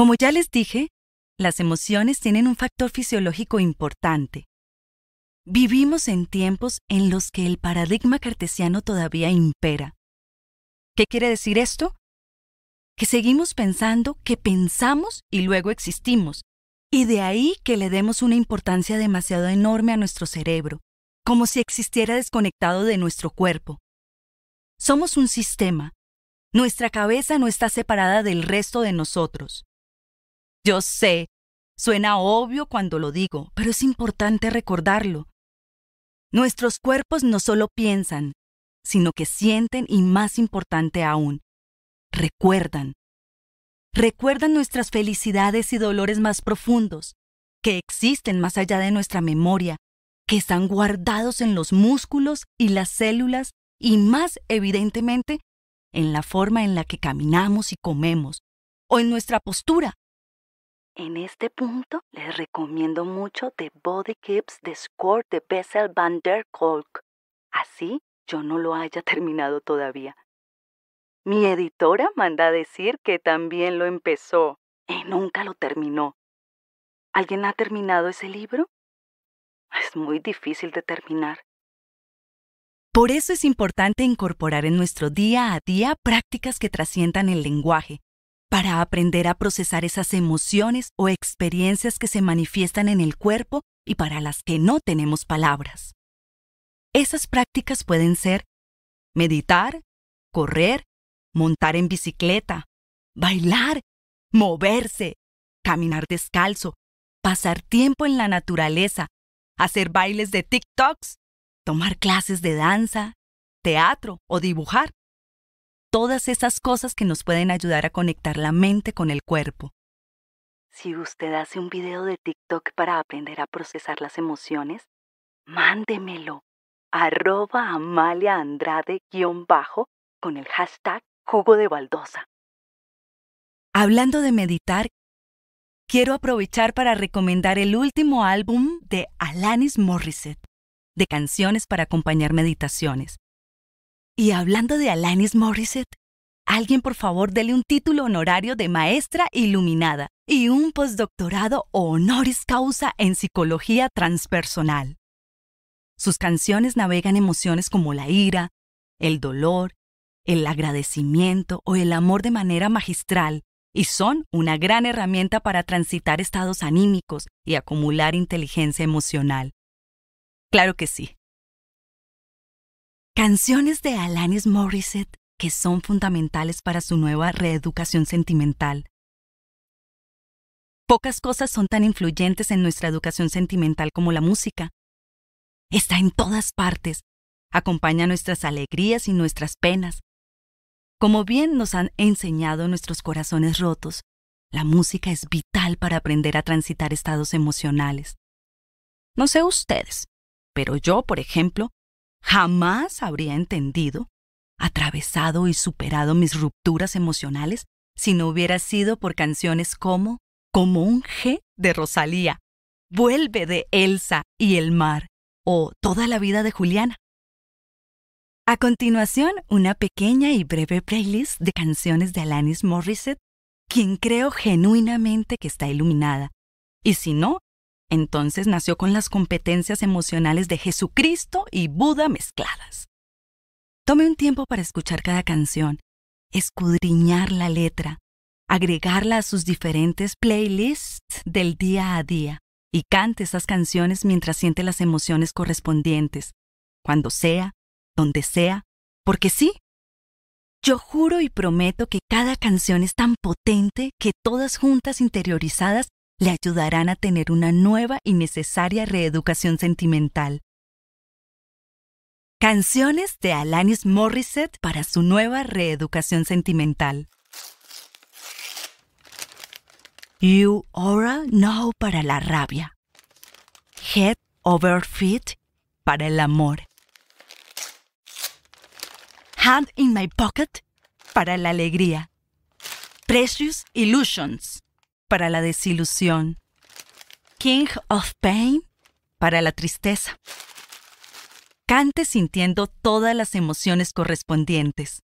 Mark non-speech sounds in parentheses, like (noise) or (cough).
Como ya les dije, las emociones tienen un factor fisiológico importante. Vivimos en tiempos en los que el paradigma cartesiano todavía impera. ¿Qué quiere decir esto? Que seguimos pensando que pensamos y luego existimos, y de ahí que le demos una importancia demasiado enorme a nuestro cerebro, como si existiera desconectado de nuestro cuerpo. Somos un sistema. Nuestra cabeza no está separada del resto de nosotros. Yo sé, suena obvio cuando lo digo, pero es importante recordarlo. Nuestros cuerpos no solo piensan, sino que sienten y más importante aún, recuerdan. Recuerdan nuestras felicidades y dolores más profundos, que existen más allá de nuestra memoria, que están guardados en los músculos y las células y más evidentemente en la forma en la que caminamos y comemos, o en nuestra postura, en este punto les recomiendo mucho The Body Keeps the Score de Bessel van der Kolk. Así yo no lo haya (laughs) terminado todavía. Mi editora manda decir que también lo empezó y nunca lo terminó. ¿Alguien ha terminado ese libro? Es muy difícil de terminar. Por eso es importante incorporar en nuestro día a día prácticas que trasciendan el lenguaje para aprender a procesar esas emociones o experiencias que se manifiestan en el cuerpo y para las que no tenemos palabras. Esas prácticas pueden ser meditar, correr, montar en bicicleta, bailar, moverse, caminar descalzo, pasar tiempo en la naturaleza, hacer bailes de TikToks, tomar clases de danza, teatro o dibujar todas esas cosas que nos pueden ayudar a conectar la mente con el cuerpo. Si usted hace un video de TikTok para aprender a procesar las emociones, mándemelo. Arroba Amalia bajo con el hashtag jugo de baldosa. Hablando de meditar, quiero aprovechar para recomendar el último álbum de Alanis Morissette, de canciones para acompañar meditaciones. Y hablando de Alanis Morissette, alguien por favor dele un título honorario de maestra iluminada y un postdoctorado o honoris causa en psicología transpersonal. Sus canciones navegan emociones como la ira, el dolor, el agradecimiento o el amor de manera magistral y son una gran herramienta para transitar estados anímicos y acumular inteligencia emocional. Claro que sí, Canciones de Alanis Morissette que son fundamentales para su nueva reeducación sentimental. Pocas cosas son tan influyentes en nuestra educación sentimental como la música. Está en todas partes, acompaña nuestras alegrías y nuestras penas. Como bien nos han enseñado nuestros corazones rotos, la música es vital para aprender a transitar estados emocionales. No sé ustedes, pero yo, por ejemplo, Jamás habría entendido, atravesado y superado mis rupturas emocionales si no hubiera sido por canciones como Como un G de Rosalía, Vuelve de Elsa y el mar o Toda la vida de Juliana. A continuación, una pequeña y breve playlist de canciones de Alanis Morissette, quien creo genuinamente que está iluminada, y si no, entonces nació con las competencias emocionales de Jesucristo y Buda mezcladas. Tome un tiempo para escuchar cada canción, escudriñar la letra, agregarla a sus diferentes playlists del día a día y cante esas canciones mientras siente las emociones correspondientes, cuando sea, donde sea, porque sí. Yo juro y prometo que cada canción es tan potente que todas juntas interiorizadas le ayudarán a tener una nueva y necesaria reeducación sentimental. Canciones de Alanis Morissette para su nueva reeducación sentimental. You Aura No para la rabia. Head Over Feet para el amor. Hand in My Pocket para la alegría. Precious Illusions para la desilusión, King of Pain para la tristeza. Cante sintiendo todas las emociones correspondientes.